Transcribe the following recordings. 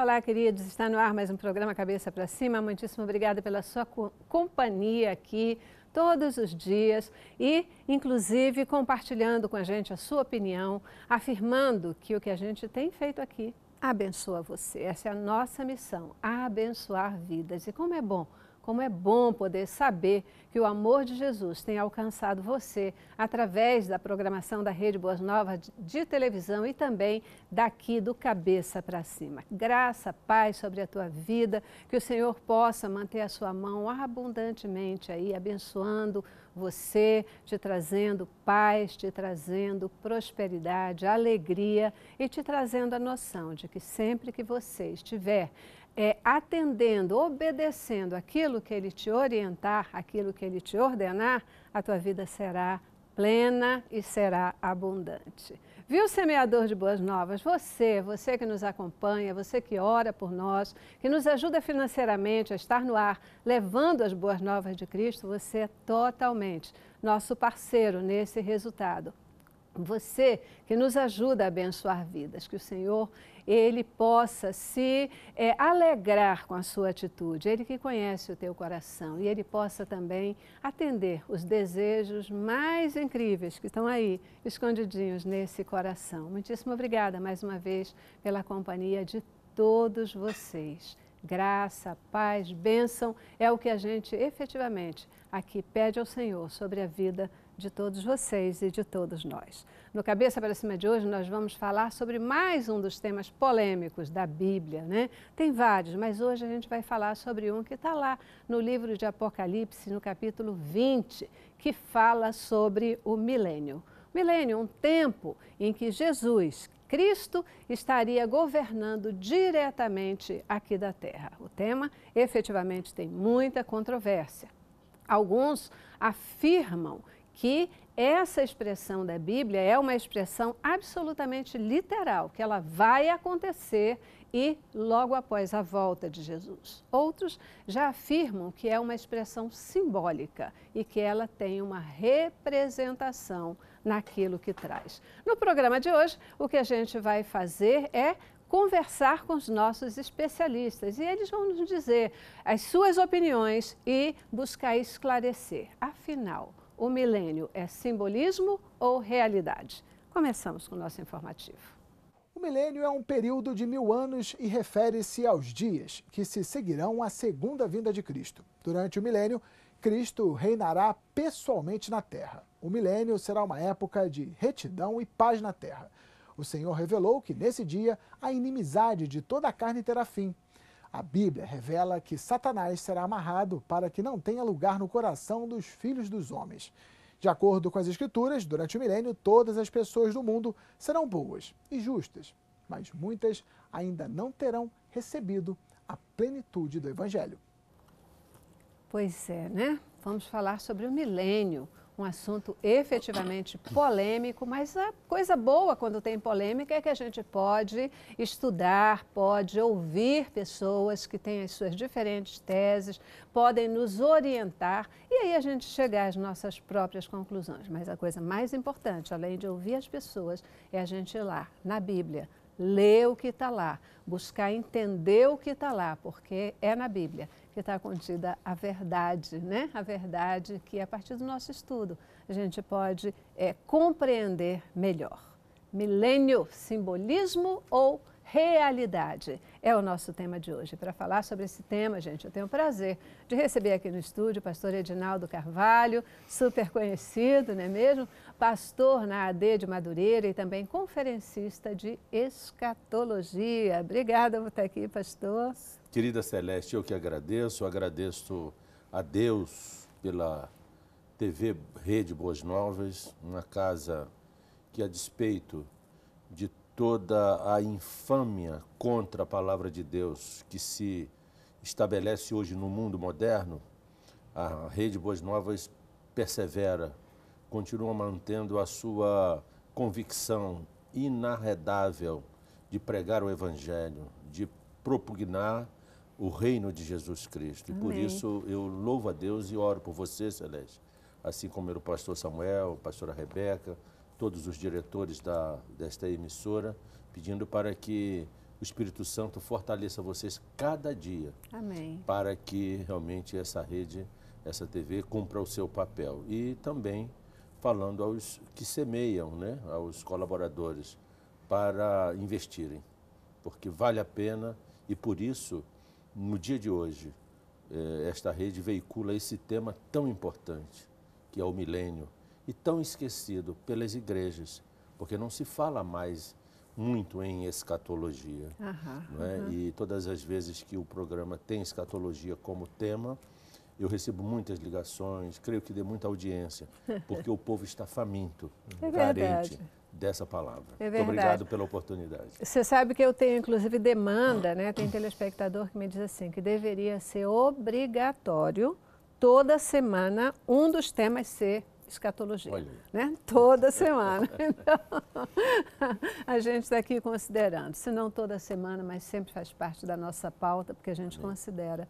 Olá, queridos. Está no ar mais um programa Cabeça para Cima. Muitíssimo obrigada pela sua companhia aqui todos os dias e, inclusive, compartilhando com a gente a sua opinião, afirmando que o que a gente tem feito aqui abençoa você. Essa é a nossa missão, abençoar vidas. E como é bom como é bom poder saber que o amor de Jesus tem alcançado você através da programação da Rede Boas Novas de televisão e também daqui do cabeça para cima. Graça, paz sobre a tua vida, que o Senhor possa manter a sua mão abundantemente aí, abençoando você, te trazendo paz, te trazendo prosperidade, alegria e te trazendo a noção de que sempre que você estiver é, atendendo, obedecendo aquilo que Ele te orientar, aquilo que Ele te ordenar, a tua vida será plena e será abundante. Viu, semeador de boas novas? Você, você que nos acompanha, você que ora por nós, que nos ajuda financeiramente a estar no ar, levando as boas novas de Cristo, você é totalmente nosso parceiro nesse resultado você que nos ajuda a abençoar vidas, que o Senhor ele possa se é, alegrar com a sua atitude, ele que conhece o teu coração e ele possa também atender os desejos mais incríveis que estão aí escondidinhos nesse coração. Muitíssimo obrigada mais uma vez pela companhia de todos vocês. Graça, paz, bênção é o que a gente efetivamente aqui pede ao Senhor sobre a vida de todos vocês e de todos nós. No Cabeça para Cima de hoje, nós vamos falar sobre mais um dos temas polêmicos da Bíblia, né? Tem vários, mas hoje a gente vai falar sobre um que está lá no livro de Apocalipse, no capítulo 20, que fala sobre o milênio. Milênio, um tempo em que Jesus, Cristo estaria governando diretamente aqui da Terra. O tema efetivamente tem muita controvérsia. Alguns afirmam que essa expressão da Bíblia é uma expressão absolutamente literal, que ela vai acontecer e logo após a volta de Jesus. Outros já afirmam que é uma expressão simbólica e que ela tem uma representação naquilo que traz. No programa de hoje, o que a gente vai fazer é conversar com os nossos especialistas e eles vão nos dizer as suas opiniões e buscar esclarecer. Afinal, o milênio é simbolismo ou realidade? Começamos com o nosso informativo. O milênio é um período de mil anos e refere-se aos dias que se seguirão à segunda vinda de Cristo. Durante o milênio, Cristo reinará pessoalmente na terra. O milênio será uma época de retidão e paz na terra. O Senhor revelou que nesse dia a inimizade de toda a carne terá fim, a Bíblia revela que Satanás será amarrado para que não tenha lugar no coração dos filhos dos homens. De acordo com as Escrituras, durante o milênio, todas as pessoas do mundo serão boas e justas, mas muitas ainda não terão recebido a plenitude do Evangelho. Pois é, né? Vamos falar sobre o milênio, um assunto efetivamente polêmico, mas a coisa boa quando tem polêmica é que a gente pode estudar, pode ouvir pessoas que têm as suas diferentes teses, podem nos orientar e aí a gente chegar às nossas próprias conclusões. Mas a coisa mais importante, além de ouvir as pessoas, é a gente ir lá na Bíblia, ler o que está lá, buscar entender o que está lá, porque é na Bíblia que está contida a verdade, né? A verdade que a partir do nosso estudo a gente pode é, compreender melhor. Milênio, simbolismo ou realidade é o nosso tema de hoje. Para falar sobre esse tema, gente, eu tenho o prazer de receber aqui no estúdio o pastor Edinaldo Carvalho, super conhecido, não é mesmo? pastor na AD de Madureira e também conferencista de escatologia. Obrigada por estar aqui, pastor. Querida Celeste, eu que agradeço, agradeço a Deus pela TV Rede Boas Novas, uma casa que, a despeito de toda a infâmia contra a palavra de Deus que se estabelece hoje no mundo moderno, a Rede Boas Novas persevera continua mantendo a sua convicção inarredável de pregar o Evangelho, de propugnar o reino de Jesus Cristo. E por isso eu louvo a Deus e oro por você, Celeste, assim como pelo pastor Samuel, pastora Rebeca, todos os diretores da, desta emissora, pedindo para que o Espírito Santo fortaleça vocês cada dia. Amém. Para que realmente essa rede, essa TV cumpra o seu papel. E também falando aos que semeiam, né, aos colaboradores, para investirem, porque vale a pena e por isso, no dia de hoje, eh, esta rede veicula esse tema tão importante, que é o milênio, e tão esquecido pelas igrejas, porque não se fala mais muito em escatologia. Aham, é? E todas as vezes que o programa tem escatologia como tema, eu recebo muitas ligações, creio que dê muita audiência, porque o povo está faminto, é carente. dessa palavra. É verdade. Muito obrigado pela oportunidade. Você sabe que eu tenho, inclusive, demanda, né? Tem telespectador que me diz assim, que deveria ser obrigatório toda semana um dos temas ser escatologia, Olha. né? Toda semana. Então, a gente está aqui considerando, se não toda semana, mas sempre faz parte da nossa pauta, porque a gente Amém. considera.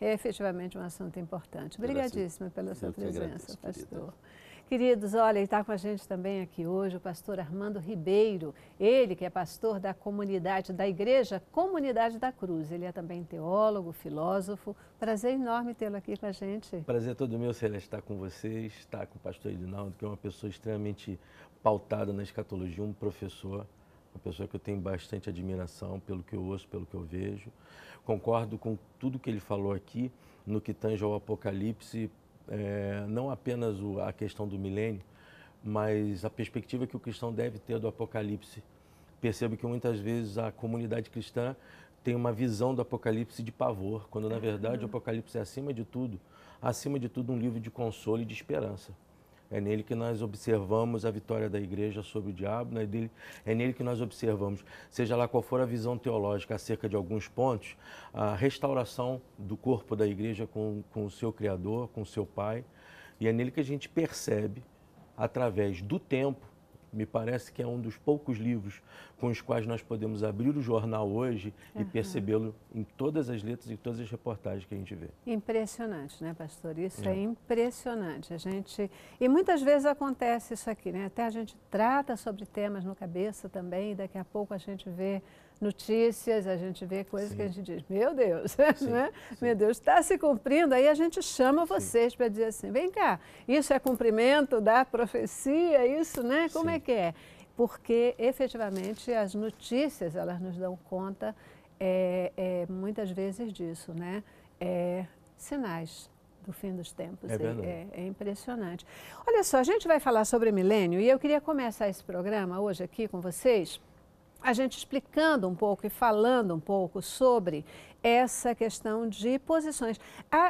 É efetivamente um assunto importante. Obrigadíssima pela sua presença, agradeço, pastor. Querida. Queridos, olha, está com a gente também aqui hoje o pastor Armando Ribeiro, ele que é pastor da comunidade da Igreja Comunidade da Cruz. Ele é também teólogo, filósofo. Prazer enorme tê-lo aqui com a gente. Prazer é todo meu, Celeste, estar com vocês, estar com o pastor Edinaldo, que é uma pessoa extremamente pautada na escatologia, um professor uma pessoa que eu tenho bastante admiração pelo que eu ouço, pelo que eu vejo. Concordo com tudo que ele falou aqui no que tange ao Apocalipse, é, não apenas o, a questão do milênio, mas a perspectiva que o cristão deve ter do Apocalipse. Percebo que muitas vezes a comunidade cristã tem uma visão do Apocalipse de pavor, quando na verdade o Apocalipse é, acima de tudo, acima de tudo, um livro de consolo e de esperança. É nele que nós observamos a vitória da igreja sobre o diabo, né? é nele que nós observamos, seja lá qual for a visão teológica acerca de alguns pontos, a restauração do corpo da igreja com, com o seu Criador, com o seu Pai. E é nele que a gente percebe, através do tempo, me parece que é um dos poucos livros com os quais nós podemos abrir o jornal hoje uhum. e percebê-lo em todas as letras e todas as reportagens que a gente vê. Impressionante, né, pastor? Isso é. é. impressionante. A gente e muitas vezes acontece isso aqui, né? Até a gente trata sobre temas no cabeça também e daqui a pouco a gente vê notícias, a gente vê coisas Sim. que a gente diz, meu Deus, né? Sim. né? Sim. meu Deus, está se cumprindo. Aí a gente chama vocês para dizer assim, vem cá, isso é cumprimento da profecia, isso, né? Como é que é? Porque efetivamente as notícias, elas nos dão conta é, é, muitas vezes disso, né? É, sinais do fim dos tempos. É, é, é, é, impressionante. Olha só, a gente vai falar sobre milênio e eu queria começar esse programa hoje aqui com vocês a gente explicando um pouco e falando um pouco sobre essa questão de posições.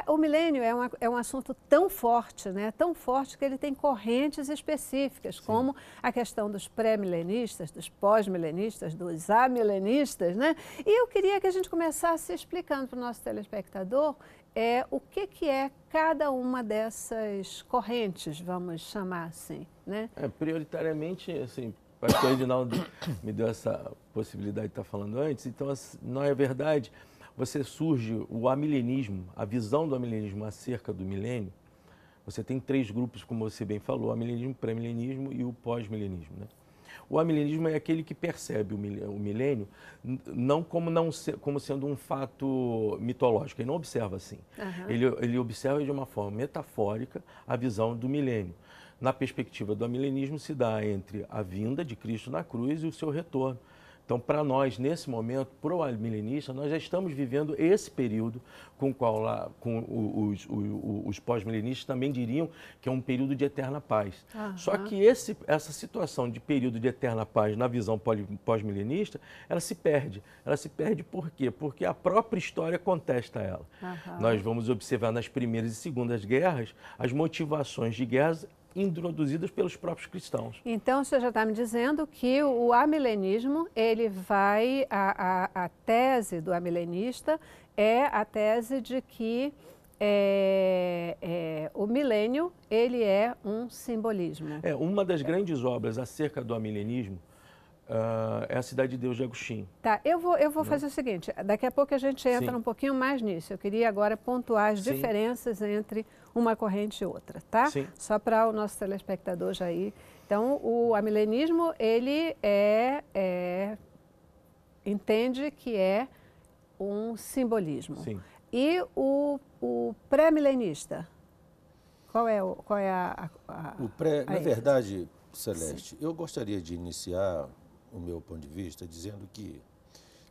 o milênio é, uma, é um assunto tão forte, né? tão forte que ele tem correntes específicas, Sim. como a questão dos pré-milenistas, dos pós-milenistas, dos amilenistas. Né? E eu queria que a gente começasse explicando para o nosso telespectador é, o que, que é cada uma dessas correntes, vamos chamar assim. Né? É, prioritariamente, assim, acho que o Edinaldo me deu essa possibilidade de estar tá falando antes. Então, não é verdade, você surge o amilenismo, a visão do amilenismo acerca do milênio. Você tem três grupos, como você bem falou, o amilenismo, pré-milenismo e o pós-milenismo. Né? O amilenismo é aquele que percebe o milênio não como, não como sendo um fato mitológico, ele não observa assim. Uhum. Ele, ele observa de uma forma metafórica a visão do milênio na perspectiva do milenismo se dá entre a vinda de Cristo na cruz e o seu retorno. Então, para nós, nesse momento, para o milenista, nós já estamos vivendo esse período com o qual lá, com os, os, os pós-milenistas também diriam que é um período de eterna paz. Uhum. Só que esse, essa situação de período de eterna paz na visão pós-milenista, ela se perde. Ela se perde por quê? Porque a própria história contesta ela. Uhum. Nós vamos observar nas primeiras e segundas guerras as motivações de guerras introduzidas pelos próprios cristãos. Então, o senhor já está me dizendo que o amilenismo, ele vai, a, a, a tese do amilenista é a tese de que é, é, o milênio, ele é um simbolismo. É, uma das grandes obras acerca do amilenismo Uh, é a Cidade de Deus de Agostinho. Tá, eu vou, eu vou né? fazer o seguinte: daqui a pouco a gente entra Sim. um pouquinho mais nisso. Eu queria agora pontuar as Sim. diferenças entre uma corrente e outra, tá? Sim. Só para o nosso telespectador já ir. Então, o amilenismo, ele é, é entende que é um simbolismo. Sim. E o, o pré-milenista? Qual é, qual é a, a, a O pré, a na verdade, Celeste, Sim. eu gostaria de iniciar o meu ponto de vista, dizendo que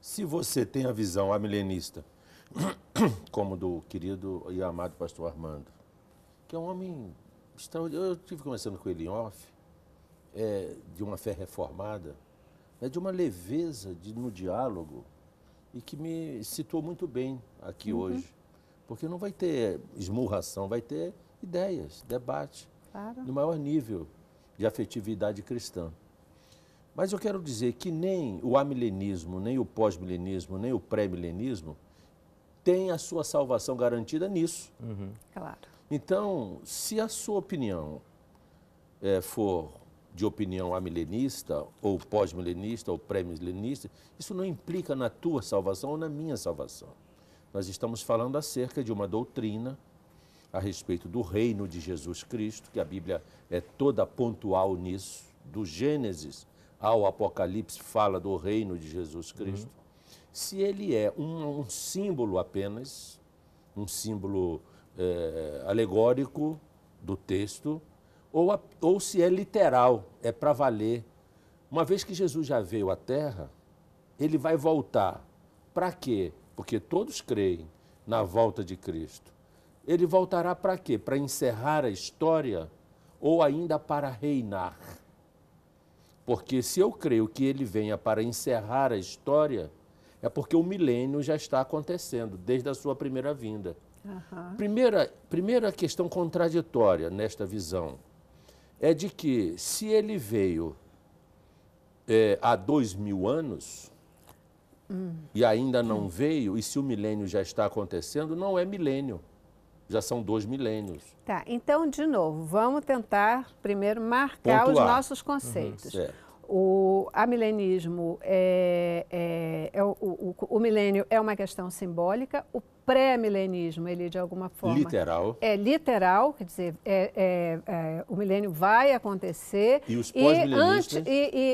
se você tem a visão amilenista, como do querido e amado pastor Armando, que é um homem extraordinário, eu estive conversando com ele em off, é, de uma fé reformada, é de uma leveza de, no diálogo e que me situou muito bem aqui uhum. hoje. Porque não vai ter esmurração, vai ter ideias, debate, claro. no maior nível de afetividade cristã. Mas eu quero dizer que nem o amilenismo, nem o pós-milenismo, nem o pré-milenismo tem a sua salvação garantida nisso. Uhum. Claro. Então, se a sua opinião é, for de opinião amilenista, ou pós-milenista, ou pré-milenista, isso não implica na tua salvação ou na minha salvação. Nós estamos falando acerca de uma doutrina a respeito do reino de Jesus Cristo, que a Bíblia é toda pontual nisso, do Gênesis ao Apocalipse fala do reino de Jesus uhum. Cristo, uhum. se ele é um, um, símbolo apenas, um símbolo é, alegórico do texto, ou, a, ou se é literal, é para valer. Uma vez que Jesus já veio à Terra, ele vai voltar. Para quê? Porque todos creem na volta de Cristo. Ele voltará para quê? Para encerrar a história ou ainda para reinar? Porque se eu creio que ele venha para encerrar a história, é porque o milênio já está acontecendo, desde a sua primeira vinda. Uhum. Primeira, primeira questão contraditória nesta visão é de que, se ele veio é, há dois mil anos hum. e ainda não hum. veio, e se o milênio já está acontecendo, não é milênio já são dois milênios. Tá, então, de novo, vamos tentar primeiro marcar os nossos uhum, conceitos. Uhum, o amilenismo é, é, é o, o, o, milênio é uma questão simbólica, o pré-milenismo, ele de alguma forma. Literal. É literal, quer dizer, é, é, é, o milênio vai acontecer. E os pós-milenistas. E,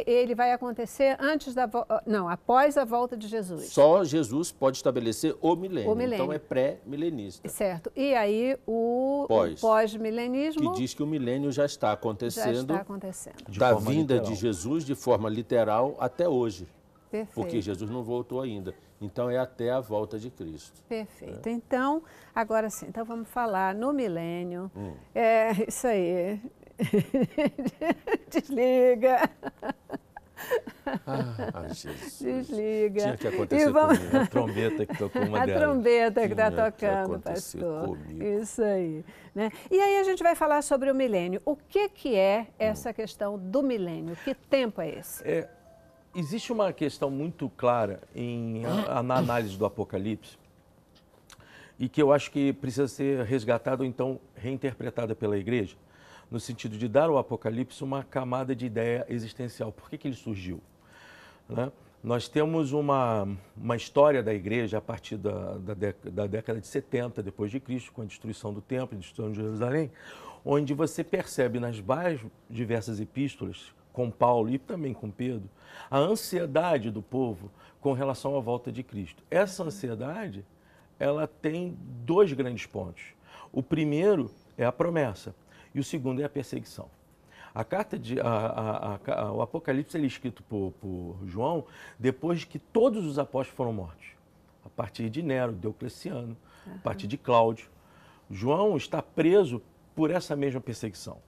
e, e, ele vai acontecer antes da. Ah, não, após a volta de Jesus. Só Jesus pode estabelecer o milênio. O milênio. Então é pré-milenista. Certo. E aí o pós-milenismo. Pós que diz que o milênio já está acontecendo. Já está acontecendo. Da vinda literal. de Jesus de forma literal até hoje. Perfeito. Porque Jesus não voltou ainda. Então é até a volta de Cristo. Perfeito. Né? Então, agora sim, então vamos falar no milênio. Hum. É isso aí. Desliga. Ah, Desliga. Tinha que acontecer vamos... comigo. A trombeta que tocou uma A trombeta que está tocando, que pastor. Comigo. Isso aí. Né? E aí a gente vai falar sobre o milênio. O que, que é hum. essa hum. questão do milênio? Que tempo é esse? É, existe uma questão muito clara em, na análise do Apocalipse e que eu acho que precisa ser resgatada ou então reinterpretada pela igreja, no sentido de dar ao Apocalipse uma camada de ideia existencial. Por que, que ele surgiu? Né? Nós temos uma, uma história da igreja a partir da, da, década, da década de 70, depois de Cristo, com a destruição do templo, a destruição de Jerusalém, onde você percebe nas várias diversas epístolas com Paulo e também com Pedro, a ansiedade do povo com relação à volta de Cristo. Essa ansiedade, ela tem dois grandes pontos. O primeiro é a promessa e o segundo é a perseguição. A carta de, a, a, a, o Apocalipse ele é escrito por, por João depois que todos os apóstolos foram mortos, a partir de Nero, Diocleciano, uhum. a partir de Cláudio. João está preso por essa mesma perseguição.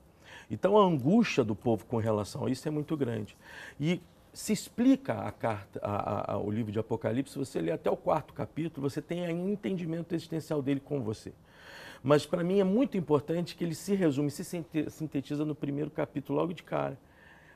Então a angústia do povo com relação a isso é muito grande. E se explica a carta, a, a, o livro de Apocalipse, você lê até o quarto capítulo, você tem um entendimento existencial dele com você. Mas para mim é muito importante que ele se resume, se sintetiza no primeiro capítulo logo de cara.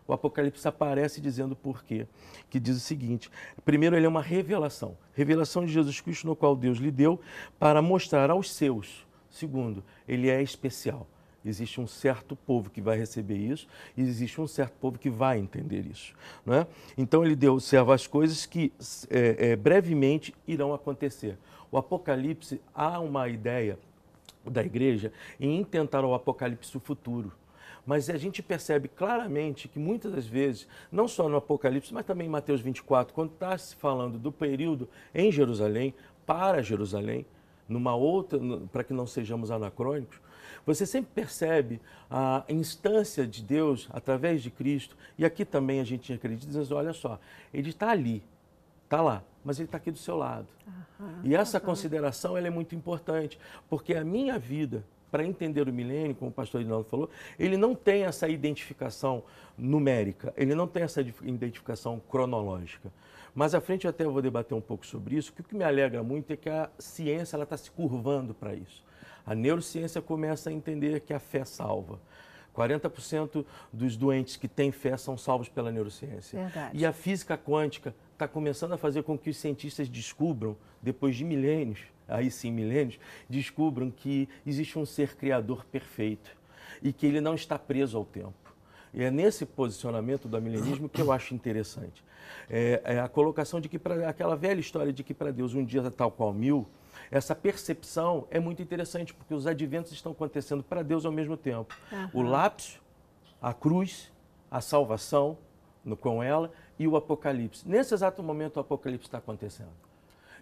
O Apocalipse aparece dizendo por quê, que diz o seguinte: primeiro ele é uma revelação, revelação de Jesus Cristo no qual Deus lhe deu para mostrar aos seus. Segundo, ele é especial. Existe um certo povo que vai receber isso e existe um certo povo que vai entender isso. Né? Então ele deu, observa as coisas que é, é, brevemente irão acontecer. O Apocalipse, há uma ideia da igreja em tentar o Apocalipse o futuro. Mas a gente percebe claramente que muitas das vezes, não só no Apocalipse, mas também em Mateus 24, quando está se falando do período em Jerusalém, para Jerusalém, numa outra, para que não sejamos anacrônicos, você sempre percebe a instância de Deus através de Cristo, e aqui também a gente acredita, diz, assim, olha só, ele está ali, está lá, mas ele está aqui do seu lado. e essa consideração ela é muito importante, porque a minha vida, para entender o milênio, como o pastor Edinaldo falou, ele não tem essa identificação numérica, ele não tem essa identificação cronológica. Mas à frente eu até vou debater um pouco sobre isso, que o que me alegra muito é que a ciência está se curvando para isso. A neurociência começa a entender que a fé salva. 40% dos doentes que têm fé são salvos pela neurociência. Verdade. E a física quântica está começando a fazer com que os cientistas descubram, depois de milênios, aí sim milênios, descubram que existe um ser criador perfeito e que ele não está preso ao tempo. E é nesse posicionamento do milenismo que eu acho interessante. É, é a colocação de que, para aquela velha história de que para Deus um dia tal qual mil, essa percepção é muito interessante, porque os adventos estão acontecendo para Deus ao mesmo tempo. Uhum. O lápis, a cruz, a salvação no, com ela e o apocalipse. Nesse exato momento, o apocalipse está acontecendo.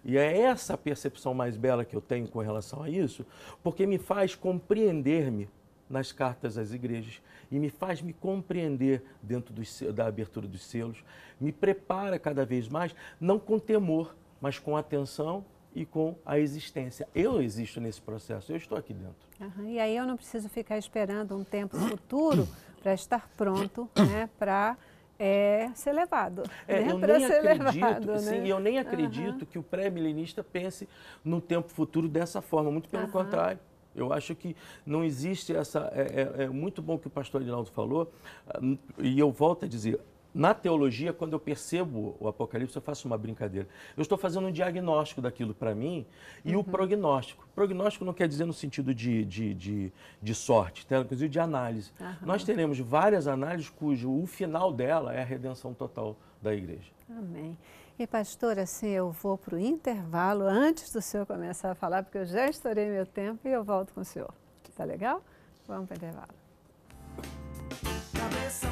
E é essa percepção mais bela que eu tenho com relação a isso, porque me faz compreender-me nas cartas às igrejas e me faz me compreender dentro dos, da abertura dos selos, me prepara cada vez mais, não com temor, mas com atenção e com a existência. Eu existo nesse processo, eu estou aqui dentro. Uhum. E aí eu não preciso ficar esperando um tempo futuro para estar pronto né, para é, ser levado. É, né? eu, nem ser acredito, levado né? sim, né? eu nem acredito uhum. que o pré-milenista pense no tempo futuro dessa forma, muito pelo uhum. contrário. Eu acho que não existe essa. É, é, é, muito bom que o pastor Edinaldo falou, ah, e eu volto a dizer: na teologia, quando eu percebo o Apocalipse, eu faço uma brincadeira. Eu estou fazendo um diagnóstico daquilo para mim e uhum. o prognóstico. Prognóstico não quer dizer no sentido de, de, de, de sorte, tá? quer dizer de análise. Uhum. Nós teremos várias análises cujo o final dela é a redenção total da igreja. Amém. E pastor, assim, eu vou para o intervalo antes do senhor começar a falar, porque eu já estourei meu tempo e eu volto com o senhor. Tá legal? Vamos para o intervalo. Cabeça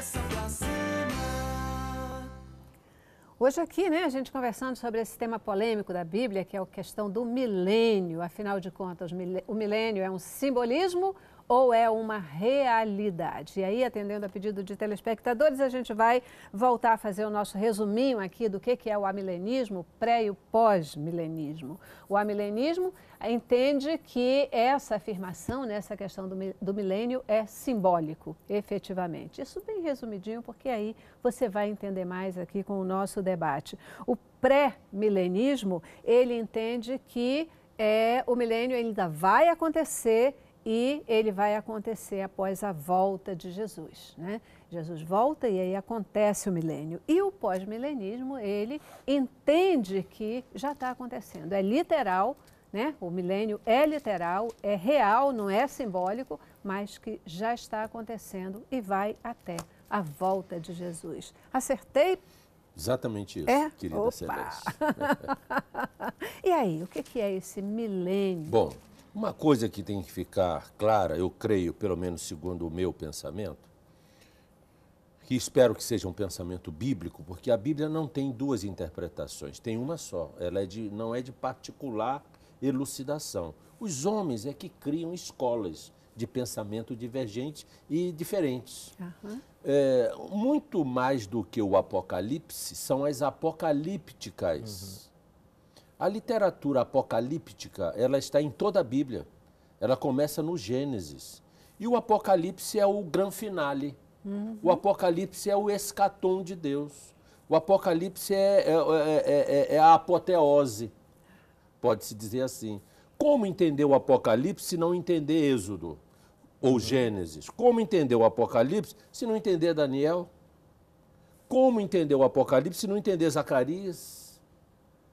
cabeça pra cima. Hoje aqui, né, a gente conversando sobre esse tema polêmico da Bíblia, que é a questão do milênio. Afinal de contas, o milênio é um simbolismo ou é uma realidade? E aí, atendendo a pedido de telespectadores, a gente vai voltar a fazer o nosso resuminho aqui do que, que é o amilenismo, pré e pós-milenismo. O amilenismo entende que essa afirmação, né, essa questão do, do milênio é simbólico, efetivamente. Isso bem resumidinho, porque aí você vai entender mais aqui com o nosso debate. O pré-milenismo, ele entende que é, o milênio ainda vai acontecer e ele vai acontecer após a volta de Jesus. Né? Jesus volta e aí acontece o milênio. E o pós-milenismo, ele entende que já está acontecendo. É literal, né? o milênio é literal, é real, não é simbólico, mas que já está acontecendo e vai até a volta de Jesus. Acertei? Exatamente isso, é? querida Opa. Celeste. e aí, o que é esse milênio? Bom, uma coisa que tem que ficar clara, eu creio, pelo menos segundo o meu pensamento, que espero que seja um pensamento bíblico, porque a Bíblia não tem duas interpretações, tem uma só. Ela é de, não é de particular elucidação. Os homens é que criam escolas de pensamento divergentes e diferentes. Uhum. É, muito mais do que o apocalipse são as apocalípticas. Uhum a literatura apocalíptica, ela está em toda a Bíblia. Ela começa no Gênesis. E o Apocalipse é o grande finale. Uhum. O Apocalipse é o escatom de Deus. O Apocalipse é é, é, é, é, é a apoteose, pode-se dizer assim. Como entender o Apocalipse se não entender Êxodo ou uhum. Gênesis? Como entender o Apocalipse se não entender Daniel? Como entender o Apocalipse se não entender Zacarias?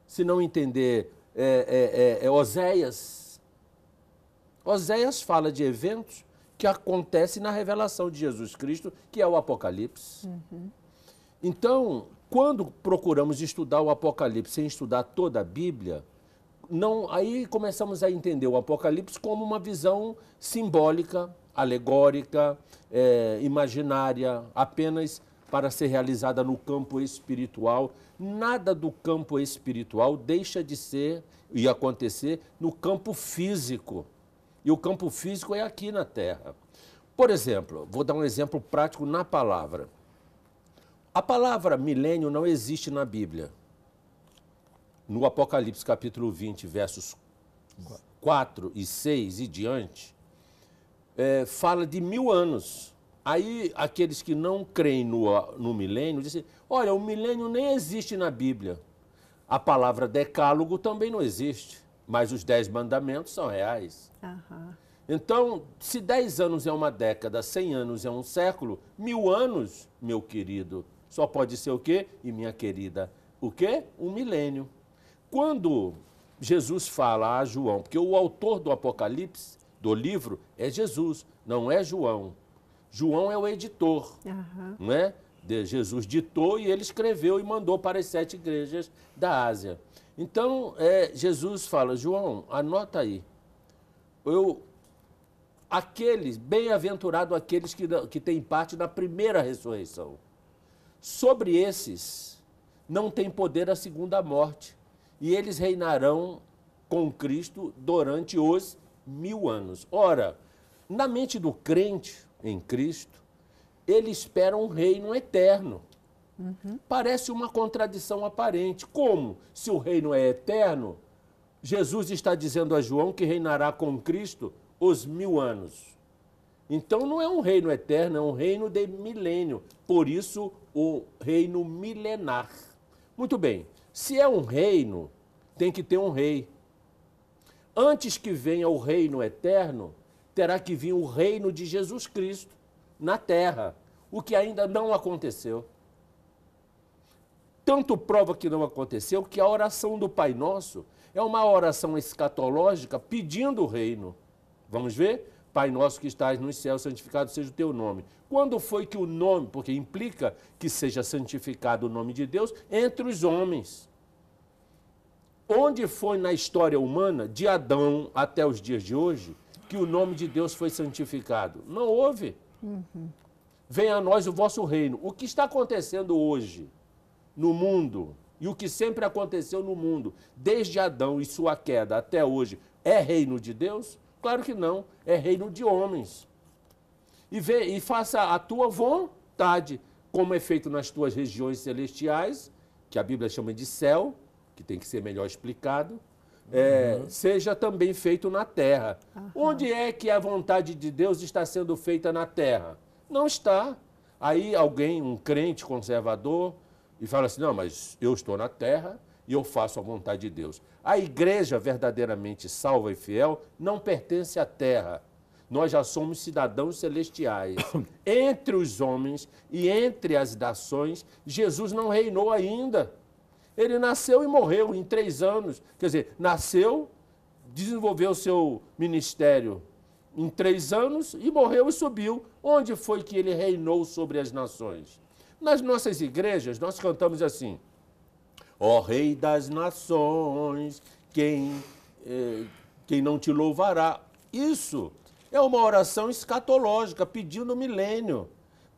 se não entender é, é, é, é, Oséias. Oséias fala de eventos que acontecem na revelação de Jesus Cristo, que é o Apocalipse. Uhum. Então, quando procuramos estudar o Apocalipse sem estudar toda a Bíblia, não, aí começamos a entender o Apocalipse como uma visão simbólica, alegórica, é, imaginária, apenas para ser realizada no campo espiritual. Nada do campo espiritual deixa de ser e acontecer no campo físico. E o campo físico é aqui na Terra. Por exemplo, vou dar um exemplo prático na palavra. A palavra milênio não existe na Bíblia. No Apocalipse capítulo 20, versos 4 e 6 e diante, é, fala de mil anos. Aí aqueles que não creem no, ah, no milênio dizem, olha, o milênio nem existe na Bíblia. A palavra decálogo também não existe, mas os dez mandamentos são reais. Uhum. Então, se dez anos é uma década, cem anos é um século, mil anos, meu querido, só pode ser o quê? E minha querida, o quê? Um milênio. Quando Jesus fala a João, porque o autor do Apocalipse, do livro, é Jesus, não é João. João é o editor, uhum. De Jesus ditou e ele escreveu e mandou para as sete igrejas da Ásia. Então, é, Jesus fala, João, anota aí. Eu, aqueles, bem-aventurado aqueles que, que têm parte na primeira ressurreição. Sobre esses, não tem poder a segunda morte. E eles reinarão com Cristo durante os mil anos. Ora, na mente do crente, em Cristo, ele espera um reino eterno. Uhum. Parece uma contradição aparente. Como? Se o reino é eterno, Jesus está dizendo a João que reinará com Cristo os mil anos. Então não é um reino eterno, é um reino de milênio. Por isso, o reino milenar. Muito bem, se é um reino, tem que ter um rei. Antes que venha o reino eterno, terá que vir o reino de Jesus Cristo na terra, o que ainda não aconteceu. Tanto prova que não aconteceu que a oração do Pai Nosso é uma oração escatológica pedindo o reino. Vamos ver? Pai nosso que estás no céu, santificado seja o teu nome. Quando foi que o nome, porque implica que seja santificado o nome de Deus entre os homens? Onde foi na história humana, de Adão até os dias de hoje, que o nome de Deus foi santificado. Não houve. Uhum. Venha a nós o vosso reino. O que está acontecendo hoje no mundo e o que sempre aconteceu no mundo, desde Adão e sua queda até hoje, é reino de Deus? Claro que não. É reino de homens. E, vê, e faça a tua vontade, como é feito nas tuas regiões celestiais, que a Bíblia chama de céu, que tem que ser melhor explicado é, uhum. seja também feito na terra. Uhum. Onde é que a vontade de Deus está sendo feita na terra? Não está. Aí alguém, um crente conservador, e fala assim: não, mas eu estou na terra e eu faço a vontade de Deus. A igreja verdadeiramente salva e fiel não pertence à terra. Nós já somos cidadãos celestiais. entre os homens e entre as nações, Jesus não reinou ainda. Ele nasceu e morreu em três anos. Quer dizer, nasceu, desenvolveu seu ministério em três anos e morreu e subiu. Onde foi que ele reinou sobre as nações? Nas nossas igrejas, nós cantamos assim: Ó oh, Rei das Nações, quem, eh, quem não te louvará? Isso é uma oração escatológica, pedindo o milênio.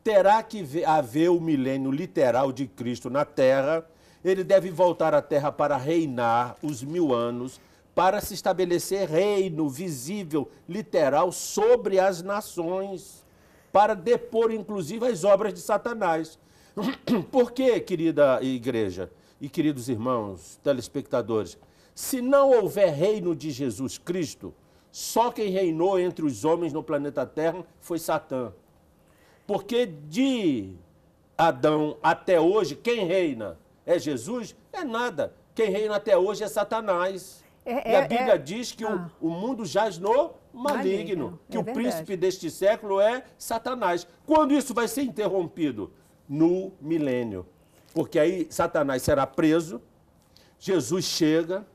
Terá que haver o milênio literal de Cristo na terra ele deve voltar à terra para reinar os mil anos, para se estabelecer reino visível, literal, sobre as nações, para depor, inclusive, as obras de Satanás. Por quê, querida igreja e queridos irmãos, telespectadores? Se não houver reino de Jesus Cristo, só quem reinou entre os homens no planeta Terra foi Satã. Porque de Adão até hoje, quem reina? é Jesus? É nada. Quem reina até hoje é Satanás. É, e a é, Bíblia é, diz que o, ah. o, mundo jaz no maligno, é que é o príncipe deste século é Satanás. Quando isso vai ser interrompido? No milênio. Porque aí Satanás será preso, Jesus chega,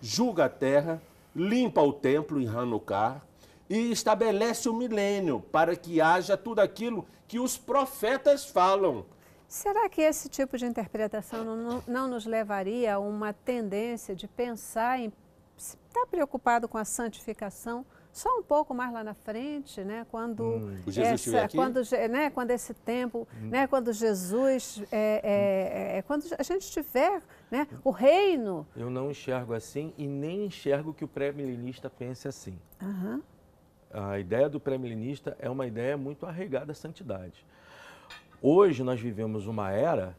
julga a terra, limpa o templo em Hanukkah e estabelece o milênio para que haja tudo aquilo que os profetas falam. Será que esse tipo de interpretação não, não nos levaria a uma tendência de pensar em estar tá preocupado com a santificação só um pouco mais lá na frente, né? Quando hum, essa, quando, né? quando esse tempo, hum. né? Quando Jesus, é, é, hum. é, quando a gente tiver, né? O reino. Eu não enxergo assim e nem enxergo que o pré-milenista pense assim. Uhum. A ideia do pré-milenista é uma ideia muito arraigada à santidade. Hoje nós vivemos uma era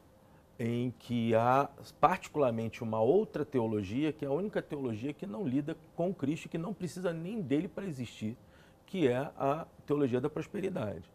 em que há particularmente uma outra teologia, que é a única teologia que não lida com Cristo, que não precisa nem dele para existir, que é a teologia da prosperidade.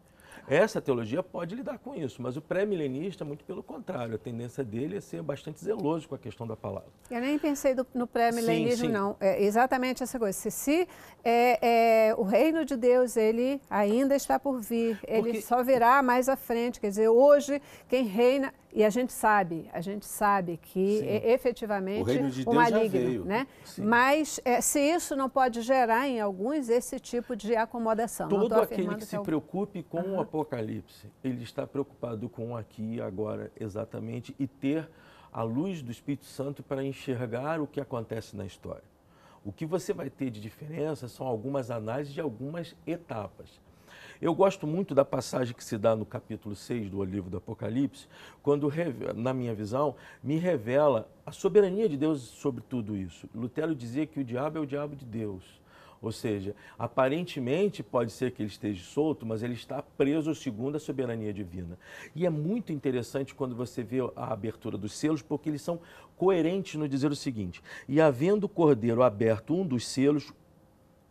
Essa teologia pode lidar com isso, mas o pré-milenista, muito pelo contrário, a tendência dele é ser bastante zeloso com a questão da palavra. Eu nem pensei do, no pré-milenismo, não. É exatamente essa coisa. Se, se é, é, o reino de Deus, ele ainda está por vir, ele Porque... só virá mais à frente. Quer dizer, hoje quem reina e a gente sabe, a gente sabe que é, efetivamente o, reino de Deus maligno, já veio. né? Sim. Mas é, se isso não pode gerar em alguns esse tipo de acomodação. Todo aquele que, se é o... preocupe com uhum. o apocalipse, ele está preocupado com o aqui e agora exatamente e ter a luz do Espírito Santo para enxergar o que acontece na história. O que você vai ter de diferença são algumas análises de algumas etapas. Eu gosto muito da passagem que se dá no capítulo 6 do livro do Apocalipse, quando, na minha visão, me revela a soberania de Deus sobre tudo isso. Lutero dizia que o diabo é o diabo de Deus. Ou seja, aparentemente pode ser que ele esteja solto, mas ele está preso segundo a soberania divina. E é muito interessante quando você vê a abertura dos selos, porque eles são coerentes no dizer o seguinte: E havendo o cordeiro aberto um dos selos,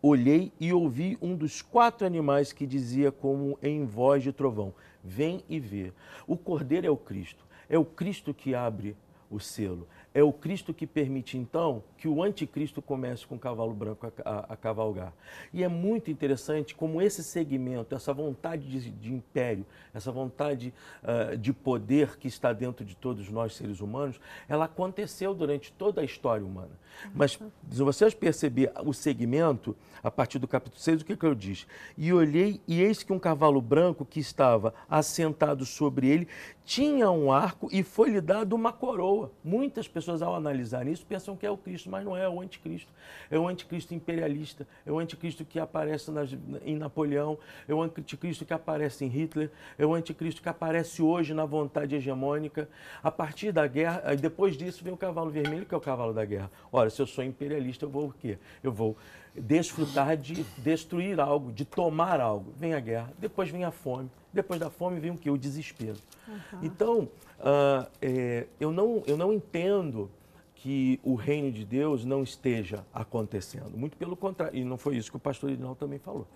olhei e ouvi um dos quatro animais que dizia como em voz de trovão: Vem e vê. O cordeiro é o Cristo. É o Cristo que abre o selo. É o Cristo que permite, então, que o anticristo comece com o cavalo branco a, a, a cavalgar. E é muito interessante como esse segmento, essa vontade de, de império, essa vontade uh, de poder que está dentro de todos nós, seres humanos, ela aconteceu durante toda a história humana. Mas, se vocês perceber o segmento, a partir do capítulo 6, o que, que eu diz? E olhei, e eis que um cavalo branco que estava assentado sobre ele tinha um arco e foi-lhe dado uma coroa. Muitas pessoas pessoas, ao analisarem isso, pensam que é o Cristo, mas não é, é o anticristo. É o anticristo imperialista, é o anticristo que aparece nas, em Napoleão, é o anticristo que aparece em Hitler, é o anticristo que aparece hoje na vontade hegemônica. A partir da guerra, depois disso vem o cavalo vermelho, que é o cavalo da guerra. Ora, se eu sou imperialista, eu vou o quê? Eu vou desfrutar de destruir algo, de tomar algo. Vem a guerra, depois vem a fome. Depois da fome vem o quê? O desespero. Uhum. Então, uh, é, eu, não, eu não entendo que o reino de Deus não esteja acontecendo. Muito pelo contrário, e não foi isso que o pastor Edinaldo também falou.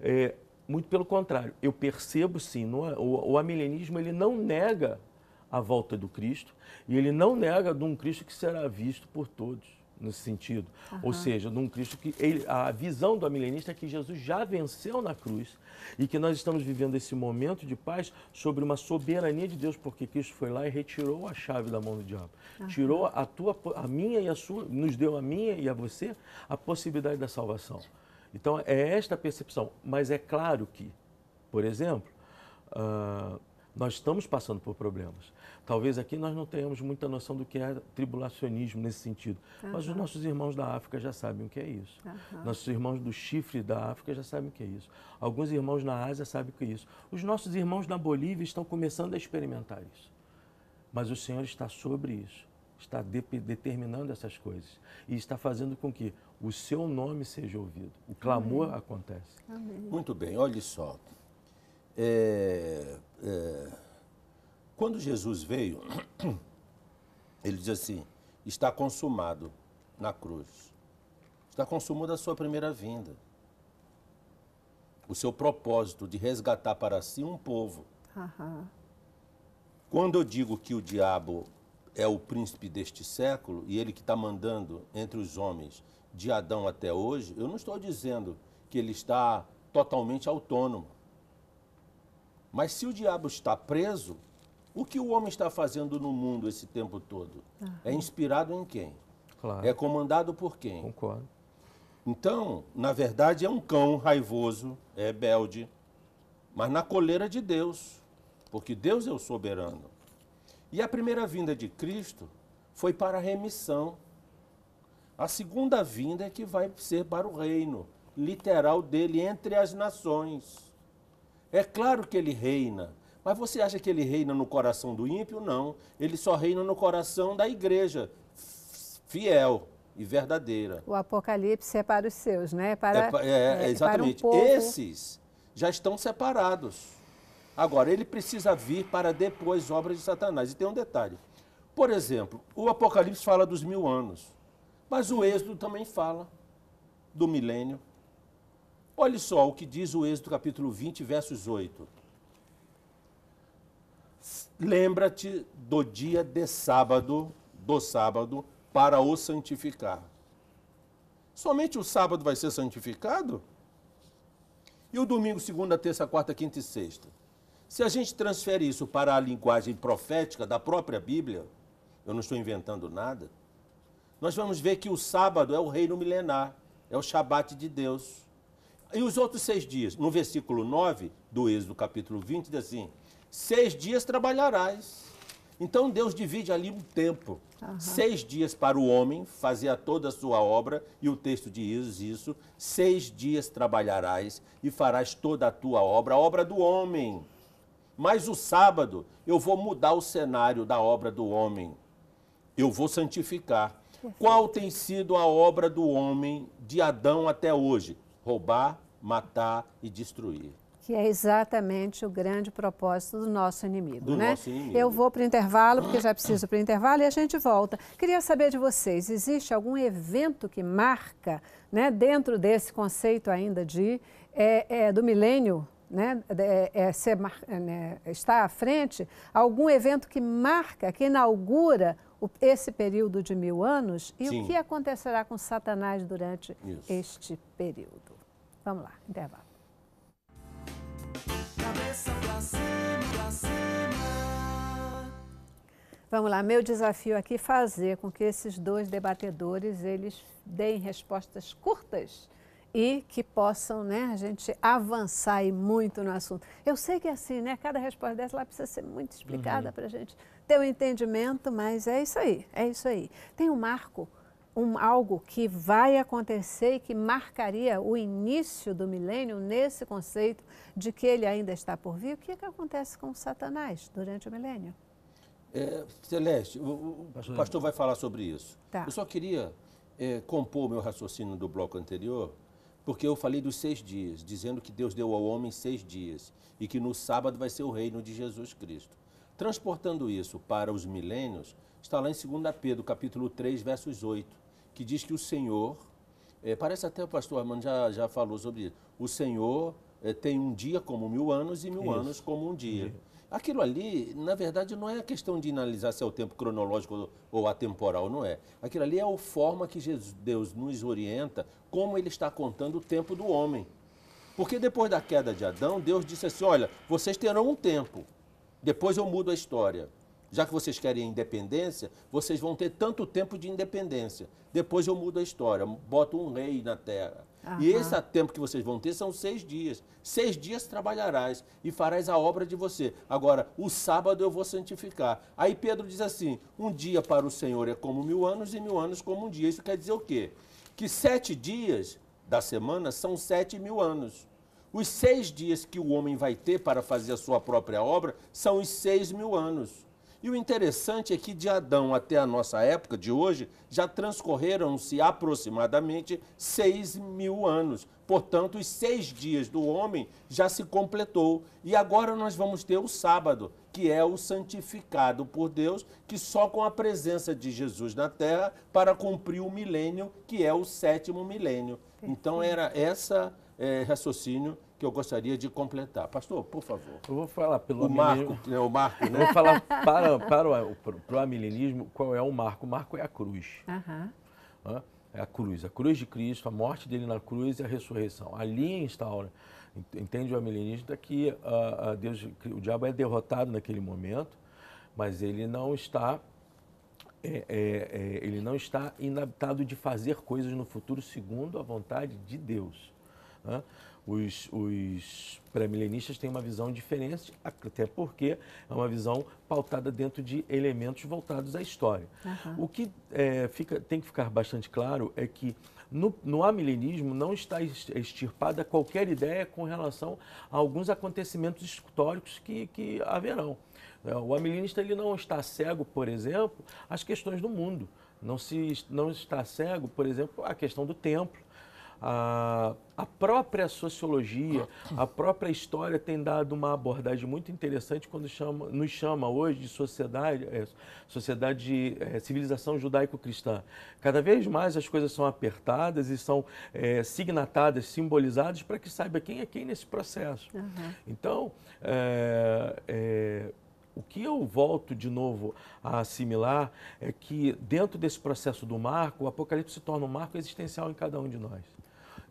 É, muito pelo contrário, eu percebo sim, no, é, o, o amilenismo ele não nega a volta do Cristo e ele não nega de um Cristo que será visto por todos nesse sentido. Uhum. Ou seja, num Cristo que ele, a visão do amilenista é que Jesus já venceu na cruz e que nós estamos vivendo esse momento de paz sobre uma soberania de Deus, porque Cristo foi lá e retirou a chave da mão do diabo. Uhum. Tirou a tua a minha e a sua, nos deu a minha e a você a possibilidade da salvação. Então é esta a percepção, mas é claro que, por exemplo, uh, nós estamos passando por problemas. Talvez aqui nós não tenhamos muita noção do que é tribulacionismo nesse sentido, uhum. mas os nossos irmãos da África já sabem o que é isso. Uhum. Nossos irmãos do chifre da África já sabem o que é isso. Alguns irmãos na Ásia sabem o que é isso. Os nossos irmãos na Bolívia estão começando a experimentar isso. Mas o Senhor está sobre isso, está de determinando essas coisas e está fazendo com que o seu nome seja ouvido. O clamor acontece. Muito bem, olhe só. É, é, quando Jesus veio, ele diz assim: está consumado na cruz. Está consumada a sua primeira vinda. O seu propósito de resgatar para si um povo. Uhum. Quando eu digo que o diabo é o príncipe deste século e ele que está mandando entre os homens de Adão até hoje, eu não estou dizendo que ele está totalmente autônomo. Mas se o diabo está preso, o que o homem está fazendo no mundo esse tempo todo? Ah. É inspirado em quem? Claro. É comandado por quem? Concordo. Então, na verdade, é um cão raivoso, é rebelde, mas na coleira de Deus, porque Deus é o soberano. E a primeira vinda de Cristo foi para a remissão. A segunda vinda é que vai ser para o reino literal dele entre as nações. É claro que ele reina, mas você acha que ele reina no coração do ímpio? Não. Ele só reina no coração da igreja fiel e verdadeira. O Apocalipse é para os seus, né? Para, é, é, exatamente. É, é, para um Esses já estão separados. Agora, ele precisa vir para depois obras de Satanás. E tem um detalhe. Por exemplo, o Apocalipse fala dos mil anos, mas o Êxodo também fala do milênio. Olha só o que diz o Êxodo capítulo 20, versos 8 lembra-te do dia de sábado, do sábado, para o santificar. Somente o sábado vai ser santificado? E o domingo, segunda, terça, quarta, quinta e sexta? Se a gente transfere isso para a linguagem profética da própria Bíblia, eu não estou inventando nada, nós vamos ver que o sábado é o reino milenar, é o Shabat de Deus. E os outros seis dias, no versículo 9 do Êxodo, capítulo 20, diz assim: Seis dias trabalharás. Então Deus divide ali um tempo. Uhum. Seis dias para o homem fazer toda a sua obra, e o texto diz isso: seis dias trabalharás e farás toda a tua obra, a obra do homem. Mas o sábado eu vou mudar o cenário da obra do homem. Eu vou santificar. Qual tem sido a obra do homem de Adão até hoje? Roubar, matar e destruir que é exatamente o grande propósito do nosso inimigo. Do né? nosso inimigo. Eu vou para o intervalo, porque já preciso para o intervalo, e a gente volta. Queria saber de vocês, existe algum evento que marca, né, dentro desse conceito ainda de é, é, do milênio, né, é, é ser, é, né, está à frente, algum evento que marca, que inaugura o, esse período de mil anos e Sim. o que acontecerá com Satanás durante Isso. este período? Vamos lá, intervalo. Cabeça pra cima, pra cima. Vamos lá, meu desafio aqui é fazer com que esses dois debatedores eles deem respostas curtas e que possam, né, a gente avançar e muito no assunto. Eu sei que é assim, né, cada resposta dessa lá precisa ser muito explicada uhum. para a gente ter o um entendimento, mas é isso aí, é isso aí. Tem o um Marco, um, algo que vai acontecer e que marcaria o início do milênio nesse conceito de que ele ainda está por vir, o que, é que acontece com Satanás durante o milênio? É, Celeste, o, o, pastor vai falar sobre isso. Tá. Eu só queria é, compor meu raciocínio do bloco anterior, porque eu falei dos seis dias, dizendo que Deus deu ao homem seis dias e que no sábado vai ser o reino de Jesus Cristo. Transportando isso para os milênios, está lá em 2 Pedro, capítulo 3, versos 8 que diz que o Senhor, é, parece até o pastor Armando já, já falou sobre isso, o Senhor é, tem um dia como mil anos e mil isso. anos como um dia. Sim. Aquilo ali, na verdade, não é a questão de analisar se é o tempo cronológico ou atemporal, não é. Aquilo ali é a forma que Jesus, Deus nos orienta, como ele está contando o tempo do homem. Porque depois da queda de Adão, Deus disse assim: olha, vocês terão um tempo, depois eu mudo a história já que vocês querem independência, vocês vão ter tanto tempo de independência. Depois eu mudo a história, boto um rei na terra. E esse tempo que vocês vão ter são seis dias. Seis dias trabalharás e farás a obra de você. Agora, o sábado eu vou santificar. Aí Pedro diz assim: um dia para o Senhor é como mil anos e mil anos como um dia. Isso quer dizer o quê? Que sete dias da semana são sete mil anos. Os seis dias que o homem vai ter para fazer a sua própria obra são os seis mil anos. E o interessante é que de Adão até a nossa época de hoje, já transcorreram-se aproximadamente 6 mil anos. Portanto, os seis dias do homem já se completou. E agora nós vamos ter o sábado, que é o santificado por Deus, que só com a presença de Jesus na terra para cumprir o milênio, que é o sétimo milênio. Então, era essa é, raciocínio que eu gostaria de completar. Pastor, por favor. Eu vou falar pelo o marco, né, o marco, né? Eu vou né? falar para, para, o, para o amilenismo qual é o marco. O marco é a cruz. Uhum. É a cruz, a cruz de Cristo, a morte dele na cruz e a ressurreição. Ali instaura, entende o amilenismo, tá que a, ah, a ah, Deus, o diabo é derrotado naquele momento, mas ele não está é, é, é, ele não está inabitado de fazer coisas no futuro segundo a vontade de Deus. Né? os, os pré-milenistas têm uma visão diferente, até porque é uma visão pautada dentro de elementos voltados à história. Uhum. O que é, fica, tem que ficar bastante claro é que no, no amilenismo não está extirpada qualquer ideia com relação a alguns acontecimentos históricos que, que haverão. É, o amilenista ele não está cego, por exemplo, às questões do mundo. Não, se, não está cego, por exemplo, à questão do templo a, a própria sociologia, a própria história tem dado uma abordagem muito interessante quando chama, nos chama hoje de sociedade, é, sociedade é, civilização judaico-cristã. Cada vez mais as coisas são apertadas e são é, signatadas, simbolizadas para que saiba quem é quem nesse processo. Uhum. Então, é, é, o que eu volto de novo a assimilar é que, dentro desse processo do marco, o Apocalipse se torna um marco existencial em cada um de nós.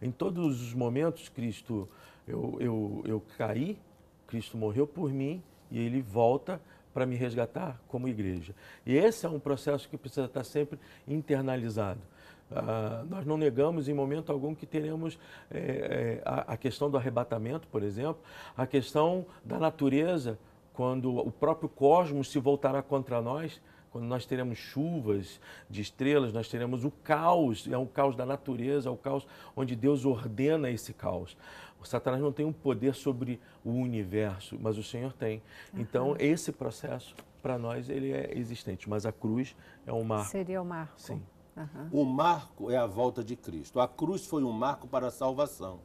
Em todos os momentos, Cristo, eu, eu, eu caí, Cristo morreu por mim e ele volta para me resgatar como igreja. E esse é um processo que precisa estar tá sempre internalizado. Ah, nós não negamos em momento algum que teremos eh, eh, a, a questão do arrebatamento, por exemplo, a questão da natureza, quando o próprio cosmos se voltará contra nós, quando nós teremos chuvas de estrelas, nós teremos o caos, é o caos da natureza, é o caos onde Deus ordena esse caos. O Satanás não tem um poder sobre o universo, mas o Senhor tem. Uhum. Então, esse processo, para nós, ele é existente, mas a cruz é um marco. Seria o marco. Sim. Uhum. O marco é a volta de Cristo. A cruz foi um marco para a salvação.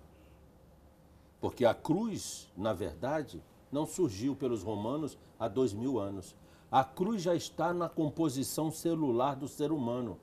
Porque a cruz, na verdade, não surgiu pelos romanos há dois mil anos. A cruz já está na composição celular do ser humano,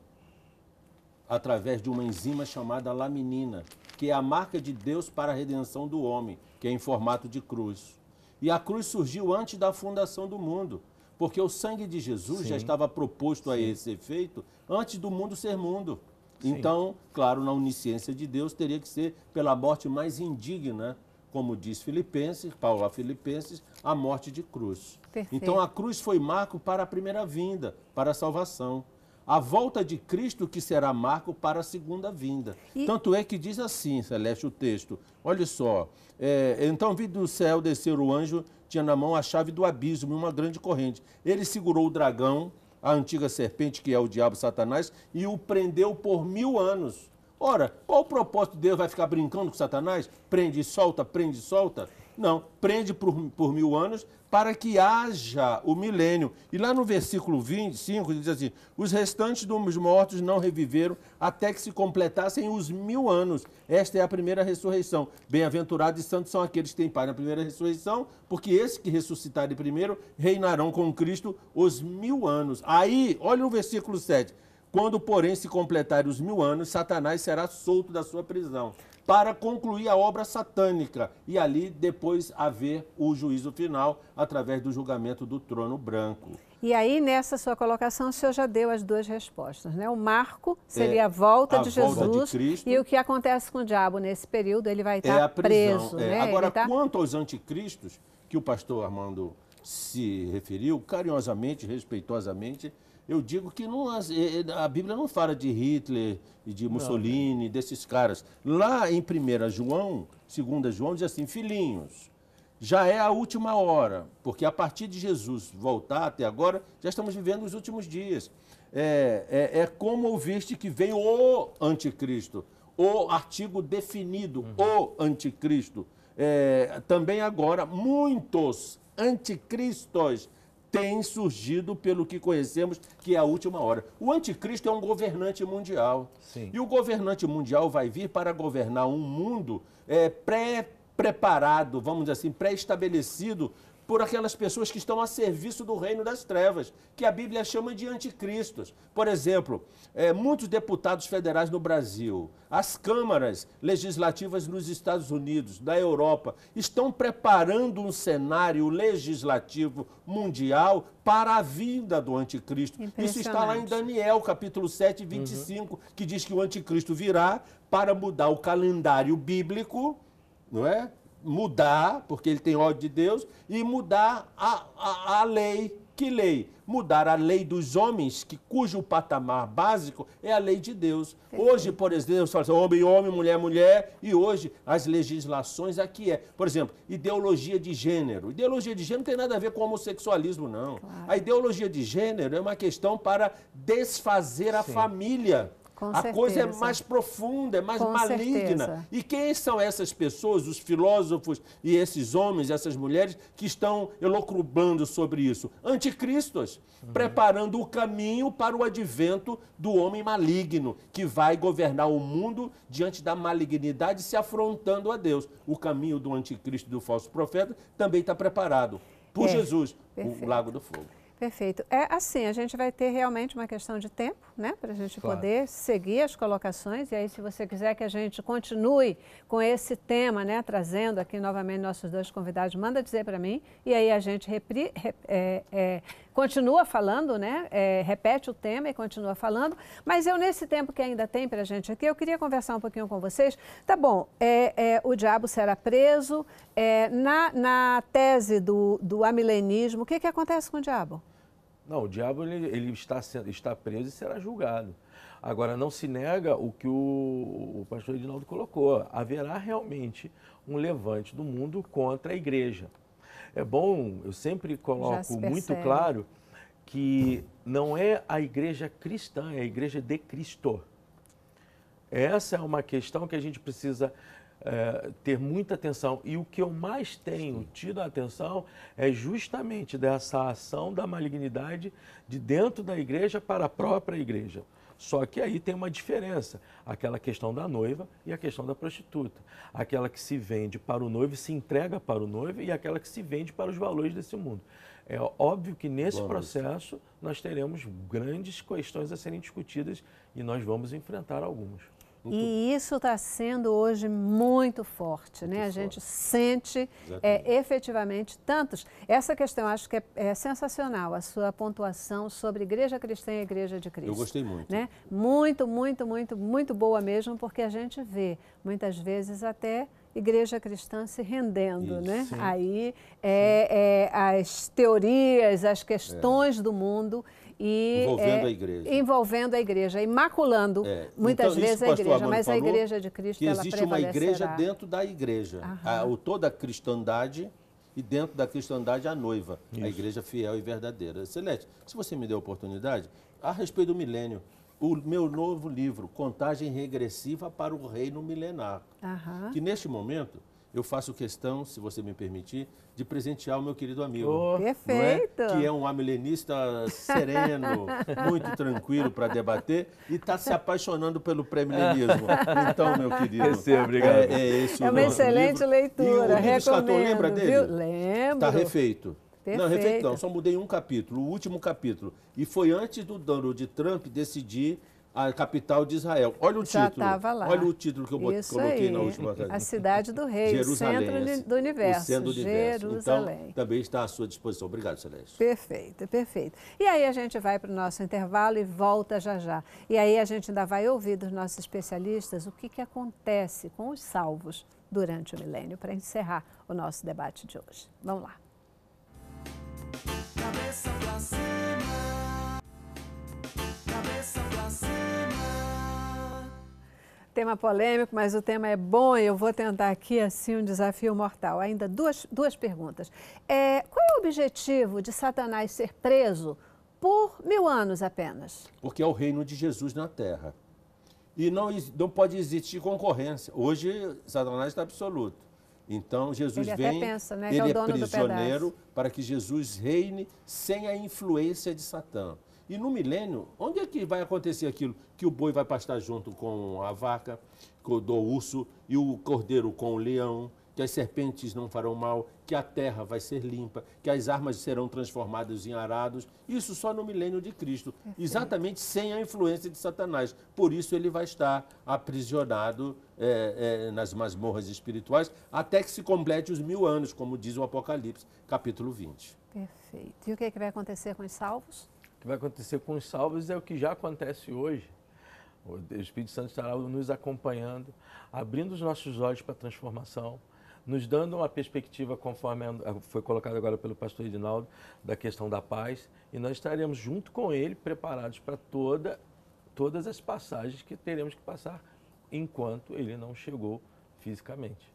através de uma enzima chamada laminina, que é a marca de Deus para a redenção do homem, que é em formato de cruz. E a cruz surgiu antes da fundação do mundo, porque o sangue de Jesus Sim. já estava proposto Sim. a esse efeito antes do mundo ser mundo. Sim. Então, claro, na onisciência de Deus teria que ser pela morte mais indigna como diz Filipenses, Paulo a Filipenses, a morte de cruz. Perfeito. Então a cruz foi marco para a primeira vinda, para a salvação. A volta de Cristo que será marco para a segunda vinda. E... Tanto é que diz assim, Celeste, o texto. Olha só. É, então vi do céu descer o anjo, tinha na mão a chave do abismo e uma grande corrente. Ele segurou o dragão, a antiga serpente que é o diabo Satanás, e o prendeu por mil anos Ora, qual o propósito de Deus? Vai ficar brincando com Satanás? Prende e solta, prende e solta? Não, prende por, por mil anos para que haja o milênio. E lá no versículo 25 diz assim: Os restantes dos mortos não reviveram até que se completassem os mil anos. Esta é a primeira ressurreição. Bem-aventurados e santos são aqueles que têm pai na primeira ressurreição, porque esses que ressuscitarem primeiro reinarão com Cristo os mil anos. Aí, olha o versículo 7 quando, porém, se completarem os mil anos, Satanás será solto da sua prisão, para concluir a obra satânica e ali depois haver o juízo final através do julgamento do trono branco. E aí, nessa sua colocação, o senhor já deu as duas respostas, né? O marco seria é, a volta a de volta Jesus de Cristo, e o que acontece com o diabo nesse período, ele vai é estar é prisão, preso. É. Né? Agora, tá... quanto aos anticristos, que o pastor Armando se referiu carinhosamente, respeitosamente, eu digo que não, a Bíblia não fala de Hitler e de Mussolini, não. desses caras. Lá em 1 João, 2 João, diz assim: Filhinhos, já é a última hora, porque a partir de Jesus voltar até agora, já estamos vivendo os últimos dias. É, é, é como ouviste que veio o anticristo, o artigo definido, uhum. o anticristo. É, também agora, muitos anticristos tem surgido pelo que conhecemos que é a última hora. O anticristo é um governante mundial. Sim. E o governante mundial vai vir para governar um mundo é, pré-preparado, vamos dizer assim, pré-estabelecido por aquelas pessoas que estão a serviço do reino das trevas, que a Bíblia chama de anticristos. Por exemplo, é, muitos deputados federais no Brasil, as câmaras legislativas nos Estados Unidos, da Europa, estão preparando um cenário legislativo mundial para a vinda do anticristo. Isso está lá em Daniel, capítulo 7, 25, uhum. que diz que o anticristo virá para mudar o calendário bíblico, não é? mudar, porque ele tem ódio de Deus, e mudar a, a, a lei. Que lei? Mudar a lei dos homens, que, cujo patamar básico é a lei de Deus. Hoje, por exemplo, fala assim, homem, homem, mulher, mulher, e hoje as legislações aqui é, por exemplo, ideologia de gênero. Ideologia de gênero não tem nada a ver com homossexualismo, não. Claro. A ideologia de gênero é uma questão para desfazer a Sim. família. Com a certeza. coisa é mais profunda, é mais Com maligna. Certeza. E quem são essas pessoas, os filósofos e esses homens, essas mulheres, que estão elocrubando sobre isso? Anticristos, uhum. preparando o caminho para o advento do homem maligno, que vai governar o mundo diante da malignidade, se afrontando a Deus. O caminho do anticristo e do falso profeta também está preparado por é. Jesus, Perfeito. o Lago do Fogo. Perfeito. É assim, a gente vai ter realmente uma questão de tempo, né, para a gente claro. poder seguir as colocações. E aí, se você quiser que a gente continue com esse tema, né, trazendo aqui novamente nossos dois convidados, manda dizer para mim. E aí a gente repri, rep, é, é, continua falando, né, é, repete o tema e continua falando. Mas eu, nesse tempo que ainda tem para a gente aqui, eu queria conversar um pouquinho com vocês. Tá bom, é, é, o diabo será preso. É, na, na tese do, do amilenismo, o que, que acontece com o diabo? Não, o diabo ele, ele está, está preso e será julgado. Agora, não se nega o que o, o pastor Edinaldo colocou. Haverá realmente um levante do mundo contra a igreja. É bom, eu sempre coloco muito claro que não é a igreja cristã, é a igreja de Cristo. Essa é uma questão que a gente precisa é, ter muita atenção. E o que eu mais tenho tido a atenção é justamente dessa ação da malignidade de dentro da igreja para a própria igreja. Só que aí tem uma diferença, aquela questão da noiva e a questão da prostituta. Aquela que se vende para o noivo e se entrega para o noivo e aquela que se vende para os valores desse mundo. É óbvio que nesse Bom, processo nós teremos grandes questões a serem discutidas e nós vamos enfrentar algumas. E isso está sendo hoje muito forte, né? muito né? Forte. A gente sente é, efetivamente tantos. Essa questão acho que é, é, sensacional, a sua pontuação sobre Igreja Cristã e Igreja de Cristo. Eu gostei muito. Né? Muito, muito, muito, muito boa mesmo, porque a gente vê muitas vezes até igreja cristã se rendendo, Isso, né? Sim. Aí é, é, as teorias, as questões é. do mundo e envolvendo é, a igreja, envolvendo a igreja, imaculando é. muitas então, vezes a igreja, mas a igreja de Cristo que existe uma igreja dentro da igreja, a, o, toda a cristandade e dentro da cristandade a noiva, Isso. a igreja fiel e verdadeira. Celeste, se você me der a oportunidade, a respeito do milênio, o meu novo livro, Contagem Regressiva para o Reino Milenar, Aham. que neste momento eu faço questão, se você me permitir, de presentear o meu querido amigo. Oh, perfeito! É? Que é um amilenista sereno, muito tranquilo para debater e está se apaixonando pelo pré-milenismo. Então, meu querido. É, obrigado. É, é, esse é uma excelente livro. leitura. E o Recomendo, lembra dele? Viu? Lembro. Está refeito. Perfeito. Não, refeito não, só mudei um capítulo, o último capítulo. E foi antes do Donald Trump decidir a capital de Israel. Olha o Já título. estava lá. Olha o título que eu Isso coloquei aí. na última A cidade do rei, Jerusalém, centro do universo. O centro do universo. Jerusalém. Então, também está à sua disposição. Obrigado, Celeste. Perfeito, perfeito. E aí a gente vai para o nosso intervalo e volta já já. E aí a gente ainda vai ouvir dos nossos especialistas o que, que acontece com os salvos durante o milênio para encerrar o nosso debate de hoje. Vamos lá. Cabeça pra cima. Tema polêmico, mas o tema é bom e eu vou tentar aqui, assim, um desafio mortal. Ainda duas, duas perguntas. É, qual é o objetivo de Satanás ser preso por mil anos apenas? Porque é o reino de Jesus na Terra. E não, não pode existir concorrência. Hoje, Satanás está absoluto. Então, Jesus ele vem, pensa, né, é ele é, é prisioneiro para que Jesus reine sem a influência de Satan. E no milênio, onde é que vai acontecer aquilo? Que o boi vai pastar junto com a vaca, com o urso, e o cordeiro com o leão, que as serpentes não farão mal, que a terra vai ser limpa, que as armas serão transformadas em arados. Isso só no milênio de Cristo, exatamente sem a influência de Satanás. Por isso ele vai estar aprisionado é, é, nas masmorras espirituais até que se complete os mil anos, como diz o Apocalipse, capítulo 20. Perfeito. E o que, é que vai acontecer com os salvos? que vai acontecer com os salvos é o que já acontece hoje. O Espírito Santo estará nos acompanhando, abrindo os nossos olhos para a transformação, nos dando uma perspectiva, conforme foi colocado agora pelo pastor Edinaldo, da questão da paz, e nós estaremos junto com ele, preparados para toda, todas as passagens que teremos que passar enquanto ele não chegou fisicamente.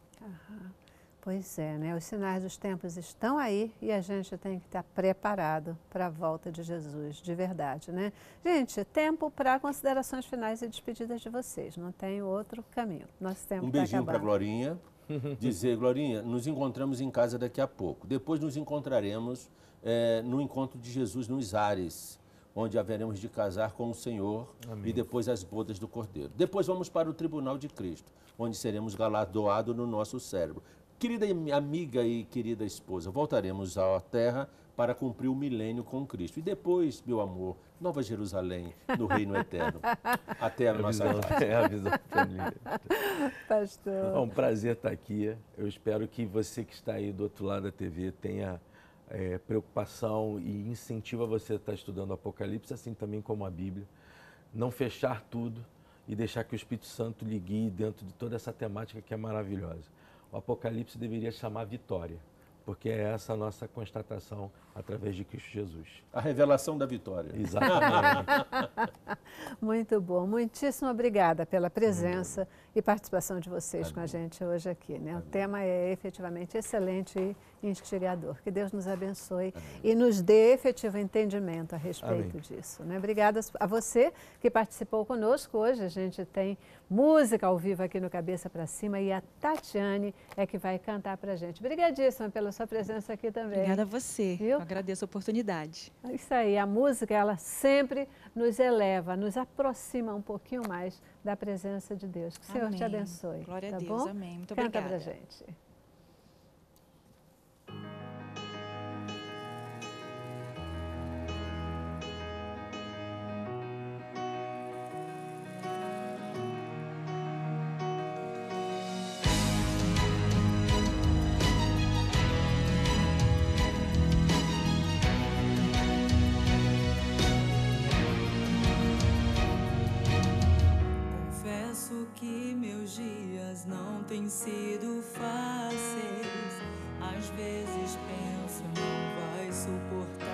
Pois é, né? Os sinais dos tempos estão aí e a gente tem que estar preparado para a volta de Jesus, de verdade, né? Gente, tempo para considerações finais e despedidas de vocês. Não tem outro caminho. Nós temos Um tá beijinho para Glorinha. Dizer, Glorinha, nos encontramos em casa daqui a pouco. Depois nos encontraremos é, no encontro de Jesus nos ares, onde haveremos de casar com o Senhor Amém. e depois as bodas do Cordeiro. Depois vamos para o tribunal de Cristo, onde seremos galardoados no nosso cérebro. Querida amiga e querida esposa, voltaremos à Terra para cumprir o milênio com Cristo. E depois, meu amor, Nova Jerusalém, no reino eterno. Até a é nossa visão, É a visão Pastor. É um prazer estar aqui. Eu espero que você que está aí do outro lado da TV tenha é, preocupação e incentiva você a estar estudando o Apocalipse, assim também como a Bíblia. Não fechar tudo e deixar que o Espírito Santo lhe guie dentro de toda essa temática que é maravilhosa o Apocalipse deveria chamar vitória, porque é essa a nossa constatação através de Cristo Jesus. A revelação da vitória. Exatamente. muito bom. Muitíssimo obrigada pela presença e participação de vocês tá com a gente hoje aqui. Né? Tá o tema é efetivamente excelente e instigador. Que Deus nos abençoe Amém. e nos dê efetivo entendimento a respeito Amém. disso. Né? Obrigada a você que participou conosco hoje. A gente tem música ao vivo aqui no Cabeça para Cima e a Tatiane é que vai cantar para a gente. Obrigadíssima pela sua presença aqui também. Obrigada a você. Viu? Eu agradeço a oportunidade. É isso aí, a música ela sempre nos eleva, nos aproxima um pouquinho mais da presença de Deus. Que o Senhor amém. te abençoe. Glória tá a Deus, bom? amém. Muito Canta obrigada. Canta pra gente. têm sido fáceis. Às vezes penso, não vai suportar.